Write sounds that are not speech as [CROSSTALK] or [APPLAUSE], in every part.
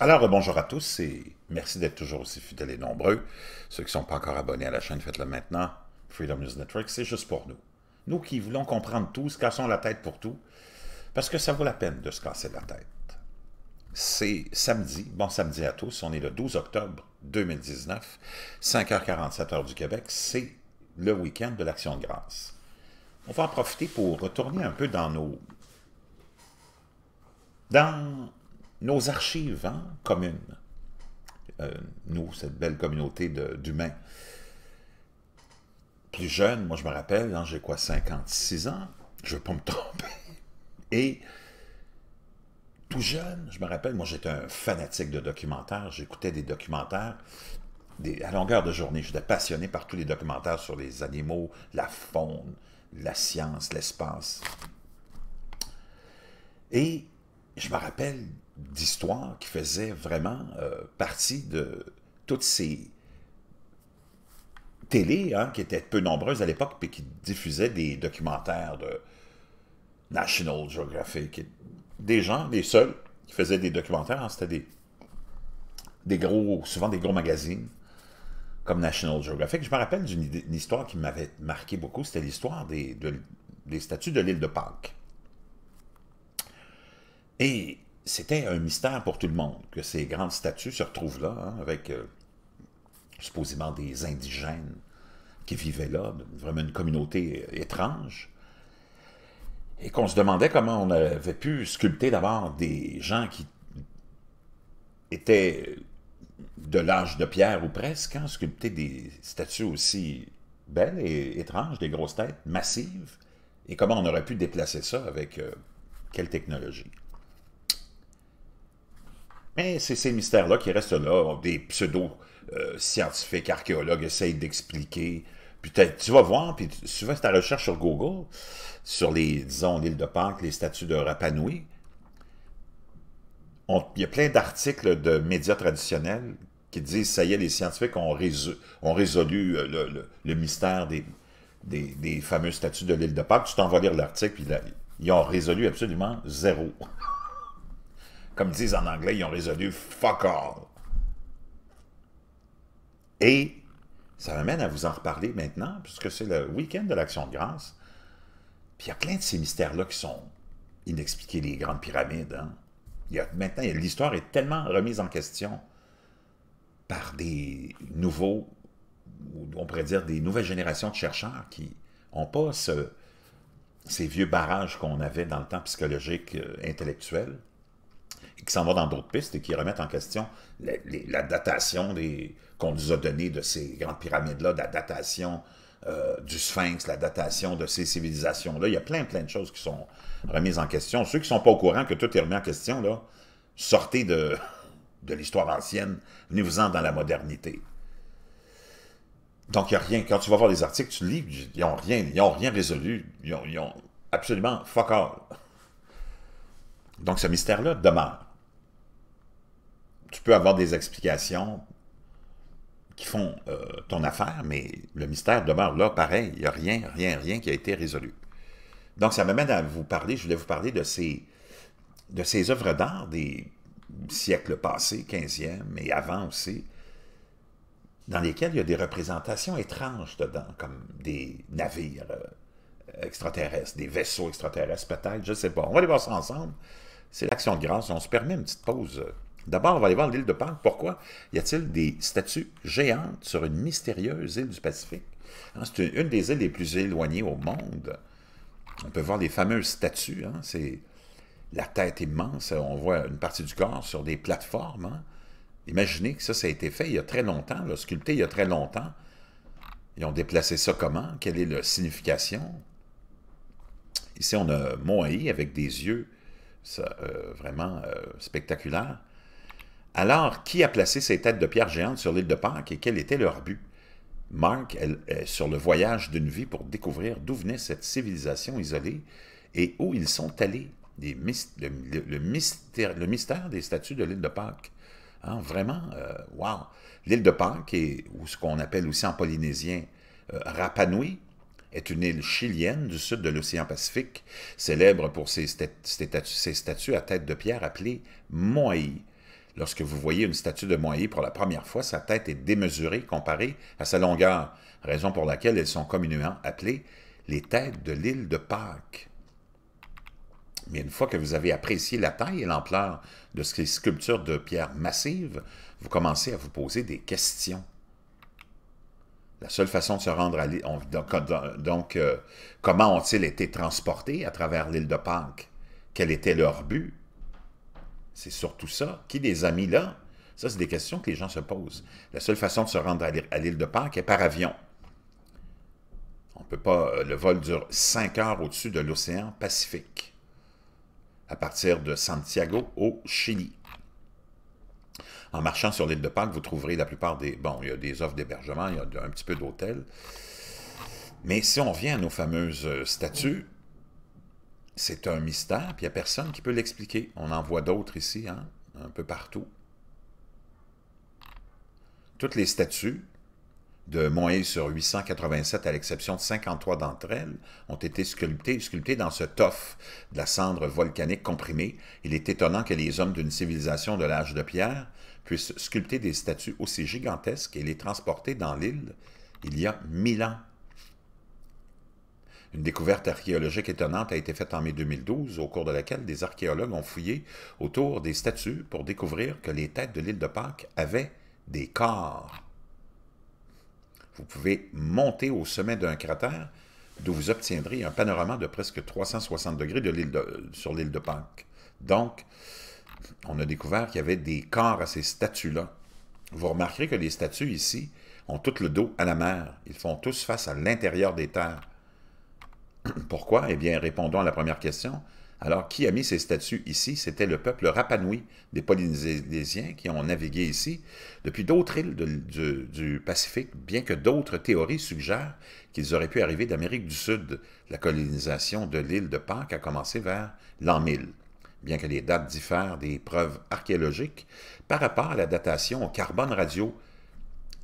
Alors, euh, bonjour à tous et merci d'être toujours aussi fidèles et nombreux. Ceux qui ne sont pas encore abonnés à la chaîne, faites-le maintenant. Freedom News Network, c'est juste pour nous. Nous qui voulons comprendre tout, se cassons la tête pour tout, parce que ça vaut la peine de se casser la tête. C'est samedi, bon samedi à tous, on est le 12 octobre 2019, 5h47 du Québec, c'est le week-end de l'Action de grâce. On va en profiter pour retourner un peu dans nos... dans nos archives hein, communes, euh, nous, cette belle communauté d'humains. Plus jeune, moi je me rappelle, hein, j'ai quoi, 56 ans, je ne veux pas me [LAUGHS] tromper. Et tout jeune, je me rappelle, moi j'étais un fanatique de documentaires, j'écoutais des documentaires à longueur de journée, j'étais passionné par tous les documentaires sur les animaux, la faune, la science, l'espace. Et je me rappelle d'histoire qui faisait vraiment euh, partie de toutes ces télés hein, qui étaient peu nombreuses à l'époque et qui diffusaient des documentaires de National Geographic. Des gens, les seuls, qui faisaient des documentaires, hein, c'était des, des gros, souvent des gros magazines comme National Geographic. Je me rappelle d'une histoire qui m'avait marqué beaucoup, c'était l'histoire des, des statues de l'île de Pâques. Et c'était un mystère pour tout le monde que ces grandes statues se retrouvent là, hein, avec euh, supposément des indigènes qui vivaient là, vraiment une communauté euh, étrange, et qu'on se demandait comment on avait pu sculpter d'abord des gens qui étaient de l'âge de pierre ou presque, hein, sculpter des statues aussi belles et étranges, des grosses têtes massives, et comment on aurait pu déplacer ça avec euh, quelle technologie. Mais c'est ces mystères-là qui restent là. Des pseudo-scientifiques, archéologues essayent d'expliquer. Puis tu vas voir, puis tu ta recherche sur Google, sur les, disons, l'île de Pâques, les statues de Rapanoui. Il y a plein d'articles de médias traditionnels qui disent, ça y est, les scientifiques ont, résolu, ont résolu euh, le, mystère des, des, fameuses statues de l'île de Pâques. Tu t'en vas lire l'article, puis ils ont résolu absolument zéro. [LAUGHS] Comme disent en anglais, ils ont résolu fuck all. Et ça m'amène à vous en reparler maintenant, puisque c'est le week-end de l'Action de grâce. Puis il y a plein de ces mystères-là qui sont inexpliqués, les grandes pyramides. Hein. maintenant, l'histoire est tellement remise en question par des nouveaux, on pourrait dire des nouvelles générations de chercheurs qui n'ont pas ces vieux barrages qu'on avait dans le temps psychologique, euh, intellectuel, et qui s'en va dans d'autres pistes et qui remettent en question la, datation qu'on nous a donnée de ces grandes pyramides-là, la datation euh, du sphinx, la datation de ces civilisations-là. Il y a plein, plein de choses qui sont remises en question. Ceux qui ne sont pas au courant que tout est remis en question, là, sortez de, de l'histoire ancienne, venez-vous-en dans la modernité. Donc, il n'y a rien. Quand tu vas voir les articles, tu lis, ils n'ont rien, ils rien résolu. Ils ont, absolument fuck all. Donc, ce mystère-là demeure. Tu peux avoir des explications qui font euh, ton affaire, mais le mystère demeure là, pareil. Il n'y a rien, rien, rien qui a été résolu. Donc, ça m'amène à vous parler, je voulais vous parler de ces, de ces œuvres d'art des siècles passés, 15e et avant aussi, dans lesquelles il y a des représentations étranges dedans, comme des navires euh, extraterrestres, des vaisseaux extraterrestres peut-être, je ne sais pas. On va les voir ça ensemble c'est l'action de grâce. On se permet une petite pause. D'abord, on va aller voir l'île de Pâques. Pourquoi y a-t-il des statues géantes sur une mystérieuse île du Pacifique? Hein, c'est une, des îles les plus éloignées au monde. On peut voir les fameuses statues. Hein. C'est la tête immense. On voit une partie du corps sur des plateformes. Hein. Imaginez que ça, ça a été fait il y a très longtemps, sculpté il y a très longtemps. Ils ont déplacé ça comment? Quelle est la signification? Ici, on a Moai avec des yeux ça, euh, vraiment euh, spectaculaire. Alors, qui a placé ces têtes de pierre géantes sur l'île de Pâques et quel était leur but? Mark est sur le voyage d'une vie pour découvrir d'où venait cette civilisation isolée et où ils sont allés. le, mystère, des statues de l'île de Pâques. Hein, vraiment, waouh! L'île de Pâques, est, ou ce qu'on appelle aussi en polynésien euh, Rapanui, est une île chilienne du sud de l'océan Pacifique, célèbre pour ses, statues à tête de pierre appelées moai. Lorsque vous voyez une statue de Moai pour la première fois, sa tête est démesurée comparée à sa longueur, raison pour laquelle elles sont communément appelées les têtes de l'île de Pâques. Mais une fois que vous avez apprécié la taille et l'ampleur de ces sculptures de pierre massives, vous commencez à vous poser des questions. La seule façon de se rendre à l'île... Donc, donc euh, comment ont-ils été transportés à travers l'île de Pâques? Quel était leur but? C'est surtout ça. Qui les a mis là? Ça, c'est des questions que les gens se posent. La seule façon de se rendre à l'île de Pâques est par avion. On peut pas... Euh, le vol dure cinq heures au-dessus de l'océan Pacifique à partir de Santiago au Chili. En marchant sur l'île de Pâques, vous trouverez la plupart des... Bon, il y a des offres d'hébergement, il y a un petit peu d'hôtels. Mais si on revient à nos fameuses euh, statues, c'est un mystère, puis il n'y a personne qui peut l'expliquer. On en voit d'autres ici, hein, un peu partout. Toutes les statues de Moïse sur 887, à l'exception de 53 d'entre elles, ont été sculptées, sculptées dans ce toff de la cendre volcanique comprimée. Il est étonnant que les hommes d'une civilisation de l'âge de pierre puissent sculpter des statues aussi gigantesques et les transporter dans l'île il y a mille ans. Une découverte archéologique étonnante a été faite en mai 2012, au cours de laquelle des archéologues ont fouillé autour des statues pour découvrir que les têtes de l'île de Pâques avaient des corps. Vous pouvez monter au sommet d'un cratère d'où vous obtiendrez un panorama de presque 360 degrés de sur l'île de Pâques. Donc, on a découvert qu'il y avait des corps à ces statues-là. Vous remarquerez que les statues ici ont tout le dos à la mer. Ils font tous face à l'intérieur des terres. [CLEARS THROAT] Pourquoi? Eh bien, répondons à la première question. Alors, qui a mis ces statues ici? C'était le peuple rapanoui des Polynésiens qui ont navigué ici depuis d'autres îles du, du, Pacifique, bien que d'autres théories suggèrent qu'ils auraient pu arriver d'Amérique du Sud. La colonisation de l'île de Pâques a commencé vers l'an 1000 bien que les dates diffèrent des preuves archéologiques, par rapport à la datation au carbone radio.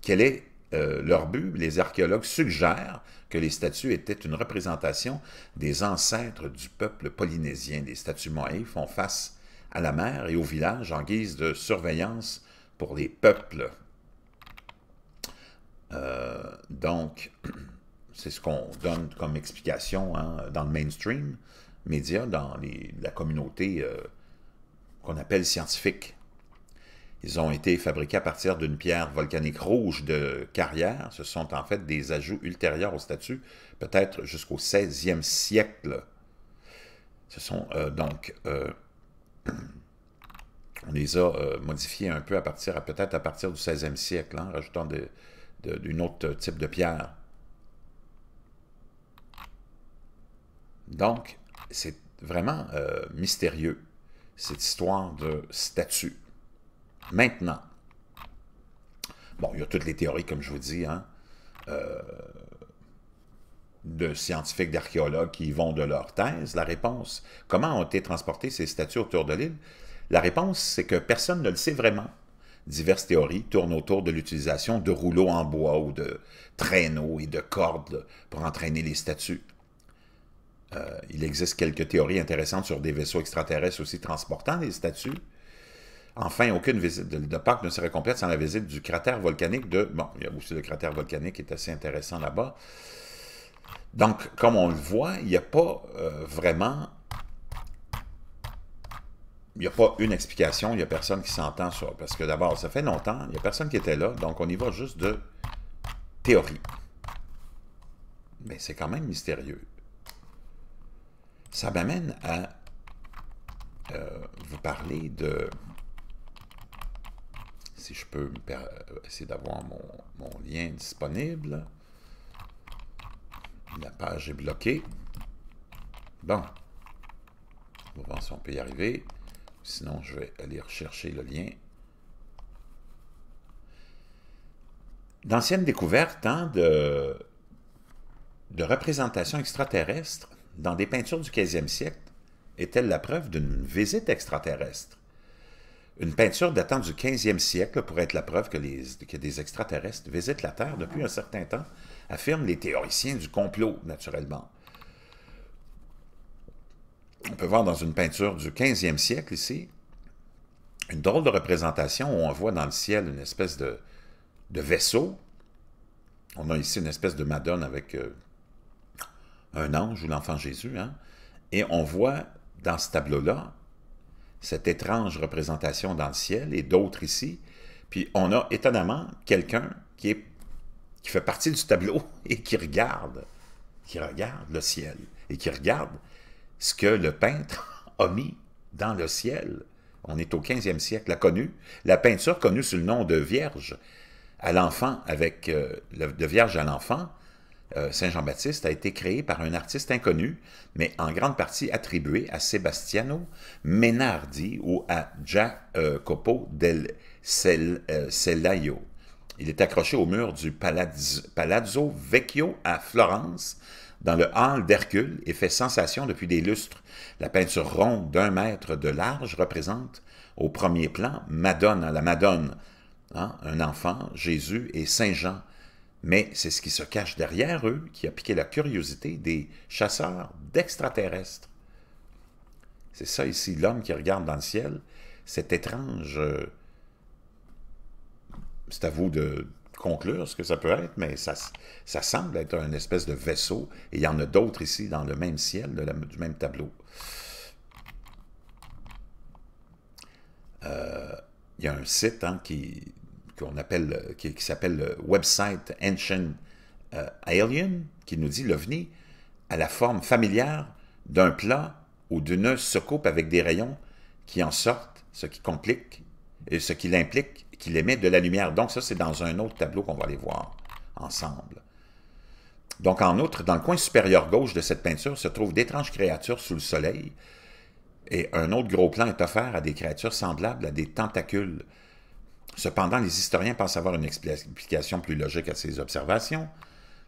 Quel est euh, leur but, les archéologues suggèrent que les statues étaient une représentation des ancêtres du peuple polynésien. Les statues Moai font face à la mer et au village en guise de surveillance pour les peuples. Euh, donc, [CLEARS THROAT] c'est ce qu'on donne comme explication hein, dans le mainstream médias dans la communauté euh, qu'on appelle scientifique. Ils ont été fabriqués à partir d'une pierre volcanique rouge de carrière. Ce sont en fait des ajouts ultérieurs au statut, peut-être jusqu'au 16e siècle. Ce sont euh, donc... Euh, [CLEARS THROAT] on les a modifiés un peu à partir, peut-être à partir du 16e siècle, en hein, rajoutant d'une autre type de pierre. Donc, c'est vraiment euh, mystérieux, cette histoire de statues. Maintenant, bon, il y a toutes les théories, comme je vous dis, hein, euh, de scientifiques, d'archéologues qui vont de leur thèse. La réponse, comment ont été transportées ces statues autour de l'île? La réponse, c'est que personne ne le sait vraiment. Diverses théories tournent autour de l'utilisation de rouleaux en bois ou de traîneaux et de cordes pour entraîner les statues. Euh, il existe quelques théories intéressantes sur des vaisseaux extraterrestres aussi transportant des statues. Enfin, aucune visite de, Pâques ne serait complète sans la visite du cratère volcanique de... Bon, il y a aussi le cratère volcanique qui est assez intéressant là-bas. Donc, comme on le voit, il n'y a pas euh, vraiment... Il n'y a pas une explication, il n'y a personne qui s'entend sur... Parce que d'abord, ça fait longtemps, il n'y a personne qui était là, donc on y va juste de théorie. Mais c'est quand même mystérieux. Ça m'amène à euh, vous parler de... Si je peux euh, essayer d'avoir mon, lien disponible. La page est bloquée. Bon. On va voir si on peut y arriver. Sinon, je vais aller rechercher le lien. D'anciennes découvertes hein, de, de représentations extraterrestres dans des peintures du 15e siècle est-elle la preuve d'une visite extraterrestre? Une peinture datant du 15e siècle pourrait être la preuve que, des extraterrestres visitent la Terre depuis un certain temps, affirment les théoriciens du complot, naturellement. On peut voir dans une peinture du 15e siècle ici, une drôle de représentation où on voit dans le ciel une espèce de, vaisseau. On a ici une espèce de Madone avec euh, un ange ou l'enfant Jésus, hein? et on voit dans ce tableau-là cette étrange représentation dans le ciel et d'autres ici, puis on a étonnamment quelqu'un qui, fait partie du tableau [LAUGHS] et qui regarde, qui regarde le ciel et qui regarde ce que le peintre [LAUGHS] a mis dans le ciel. On est au 15e siècle, la connue, la peinture connue sous le nom de Vierge à l'enfant avec euh, de Vierge à l'enfant, euh, Saint-Jean-Baptiste a été créé par un artiste inconnu, mais en grande partie attribué à Sebastiano Menardi ou à Jacopo del Cellaio. Euh, Il est accroché au mur du Palazzo Vecchio à Florence, dans le hall d'Hercule, et fait sensation depuis des lustres. La peinture ronde d'un mètre de large représente au premier plan Madone, la Madone, hein, un enfant, Jésus et Saint Jean mais c'est ce qui se cache derrière eux qui a piqué la curiosité des chasseurs d'extraterrestres. C'est ça ici, l'homme qui regarde dans le ciel, cet étrange... Euh, c'est à vous de conclure ce que ça peut être, mais ça, semble être un espèce de vaisseau, et il y en a d'autres ici dans le même ciel, du même tableau. Euh, il y a un site hein, qui appelle, euh, qui, s'appelle s'appelle Website Ancient euh, Alien, qui nous dit l'OVNI a la forme familière d'un plat ou d'une coupe avec des rayons qui en sortent, ce qui complique, et ce qui l'implique, qu'il émet de la lumière. Donc ça, c'est dans un autre tableau qu'on va aller voir ensemble. Donc en outre, dans le coin supérieur gauche de cette peinture se trouvent d'étranges créatures sous le soleil, et un autre gros plan est offert à des créatures semblables à des tentacules Cependant, les historiens pensent avoir une explication plus logique à ces observations.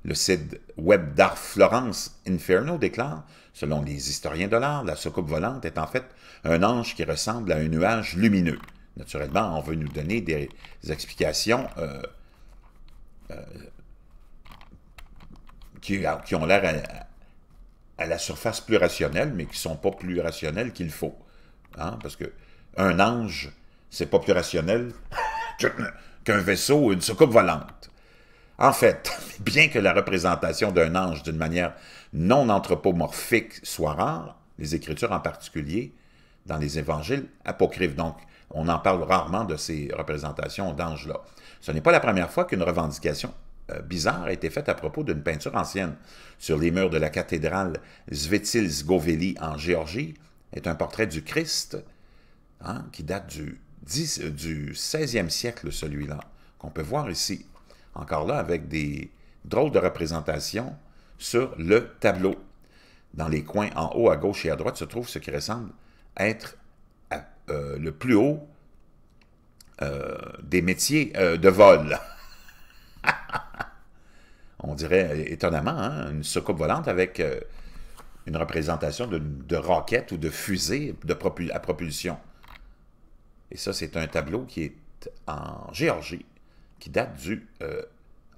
Le site web d'art Florence Inferno déclare, selon les historiens de l'art, la soucoupe volante est en fait un ange qui ressemble à un nuage lumineux. Naturellement, on veut nous donner des explications euh, euh, ah, qui, ont l'air à, la surface plus rationnelle, mais qui ne sont pas plus rationnelles qu'il faut. Hein, parce que un ange, c'est pas plus rationnel [COUGHS] qu'un vaisseau ou une soucoupe volante. En fait, [LAUGHS] bien que la représentation d'un ange d'une manière non anthropomorphique soit rare, les Écritures en particulier, dans les évangiles apocryphes, donc on en parle rarement de ces représentations d'anges-là. Ce n'est pas la première fois qu'une revendication euh, bizarre a été faite à propos d'une peinture ancienne. Sur les murs de la cathédrale Svetil en Géorgie est un portrait du Christ hein, qui date du euh, du 16e siècle, celui-là, qu'on peut voir ici. Encore là, avec des drôles de représentations sur le tableau. Dans les coins en haut, à gauche et à droite, se trouve ce qui ressemble être à, être euh, le plus haut euh, des métiers de vol. [LAUGHS] On dirait étonnamment hein, une soucoupe volante avec une représentation de, de roquettes ou de fusées de à propulsion. Et ça, c'est un tableau qui est en Géorgie, qui date du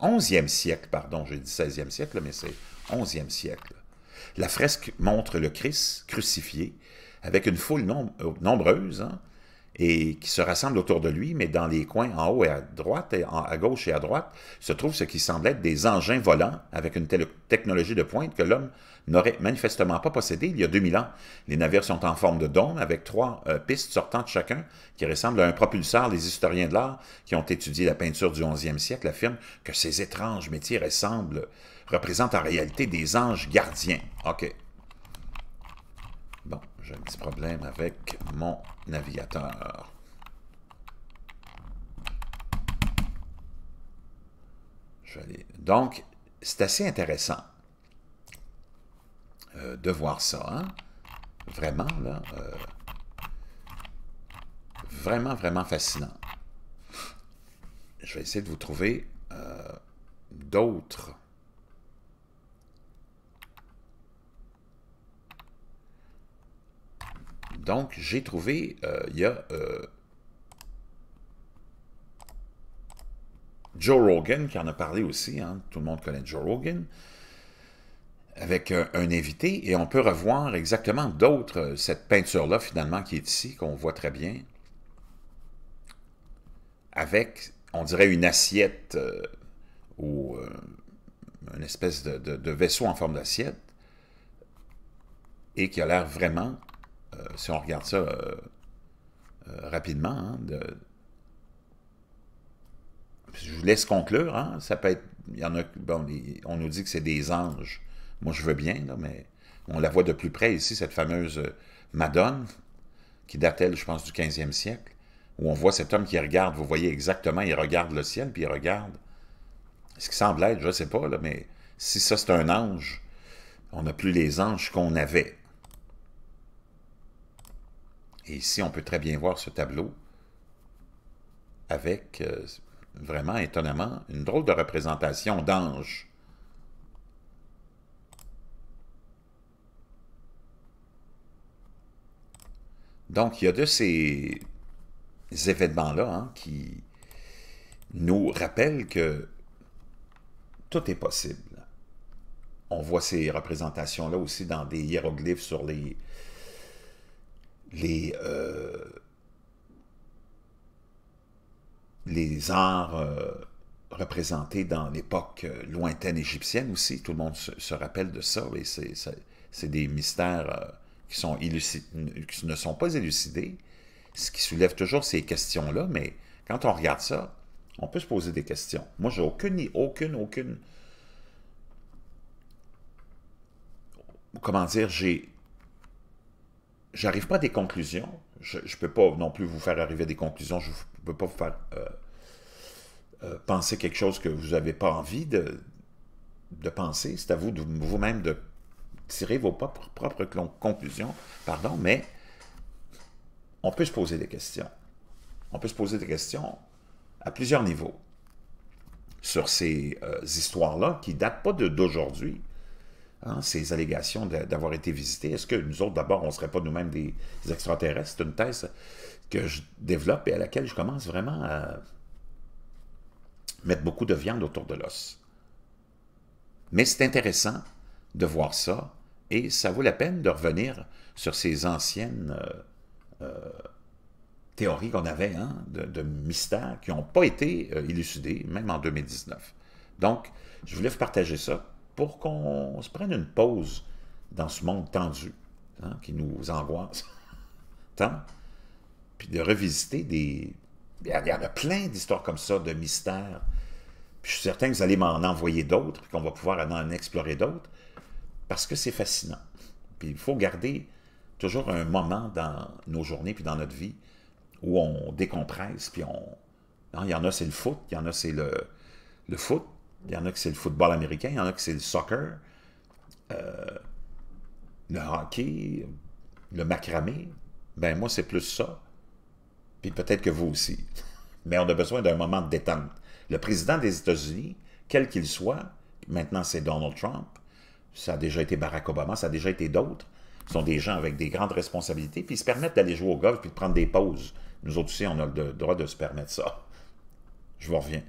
11e euh, siècle, pardon, j'ai dit 16e siècle, mais c'est 11e siècle. La fresque montre le Christ crucifié avec une foule euh, nombreuse, hein, et qui se rassemblent autour de lui, mais dans les coins en haut et à droite, et à gauche et à droite, se trouvent ce qui semble être des engins volants avec une technologie de pointe que l'homme n'aurait manifestement pas possédée il y a 2000 ans. Les navires sont en forme de dôme avec trois euh, pistes sortant de chacun qui ressemblent à un propulseur. Les historiens de l'art qui ont étudié la peinture du 11e siècle affirment que ces étranges métiers ressemblent représentent en réalité des anges gardiens. OK j'ai un petit problème avec mon navigateur. Je Donc, c'est assez intéressant euh, de voir ça. Hein. Vraiment, là. Euh, vraiment, vraiment fascinant. Je vais essayer de vous trouver euh, d'autres Donc, j'ai trouvé, euh, il y a euh, Joe Rogan qui en a parlé aussi. Hein. tout le monde connaît Joe Rogan. Avec un, invité, et on peut revoir exactement d'autres, euh, cette peinture-là, finalement, qui est ici, qu'on voit très bien. Avec, on dirait, une assiette ou une espèce de vaisseau en forme d'assiette et qui a l'air vraiment si on regarde ça euh, euh, rapidement, hein, je vous laisse conclure, hein. ça peut être, il y en a, bon, on nous dit que c'est des anges, moi je veux bien, mais on la voit de plus près ici, cette fameuse euh, Madone, qui date-elle, je pense, du 15e siècle, où on voit cet homme qui regarde, vous voyez exactement, il regarde le ciel, puis il regarde ce qui semble être, je ne sais pas, mais si ça c'est un ange, on n'a plus les anges qu'on avait. Et ici, on peut très bien voir ce tableau avec, euh, vraiment étonnamment, une drôle de représentation d'ange. Donc, il y a de ces événements-là hein, qui nous rappellent que tout est possible. On voit ces représentations-là aussi dans des hiéroglyphes sur les, les, euh, les arts euh, représentés dans l'époque euh, lointaine égyptienne aussi. Tout le monde se, rappelle de ça. Et c'est des mystères qui, sont qui ne sont pas élucidés, ce qui soulève toujours ces questions-là. Mais quand on regarde ça, on peut se poser des questions. Moi, j'ai aucune, aucune, aucune... Comment dire, j'ai j'arrive pas à des conclusions. Je ne peux pas non plus vous faire arriver à des conclusions. Je ne peux pas vous faire euh, euh, penser quelque chose que vous n'avez pas envie de, de penser. C'est à vous de vous-même de tirer vos propres, conclusions. Pardon, mais on peut se poser des questions. On peut se poser des questions à plusieurs niveaux sur ces euh, histoires-là qui datent pas d'aujourd'hui, Hein, ces allégations d'avoir été visité. Est-ce que nous autres, d'abord, on ne serait pas nous-mêmes des, extraterrestres? C'est une thèse que je développe et à laquelle je commence vraiment à mettre beaucoup de viande autour de l'os. Mais c'est intéressant de voir ça et ça vaut la peine de revenir sur ces anciennes euh, euh, théories qu'on avait hein, de, mystères qui n'ont pas été euh, élucidés, même en 2019. Donc, je voulais vous partager ça pour qu'on se prenne une pause dans ce monde tendu hein, qui nous angoisse [LAUGHS] tant, puis de revisiter des... Il y en a plein d'histoires comme ça, de mystères. Puis je suis certain que vous allez m'en envoyer d'autres, qu'on va pouvoir en explorer d'autres, parce que c'est fascinant. Puis il faut garder toujours un moment dans nos journées, puis dans notre vie, où on décompresse, puis on... Hein, il y en a, c'est le foot, il y en a, c'est le, le foot, il y en a qui c'est le football américain, il y en a qui c'est le soccer, euh, le hockey, le macramé. Ben moi, c'est plus ça. Puis peut-être que vous aussi. [LAUGHS] Mais on a besoin d'un moment de détente. Le président des États-Unis, quel qu'il soit, maintenant c'est Donald Trump, ça a déjà été Barack Obama, ça a déjà été d'autres, sont des gens avec des grandes responsabilités, puis ils se permettent d'aller jouer au golf, puis de prendre des pauses. Nous aussi, on a le droit de se permettre ça. Je vous reviens.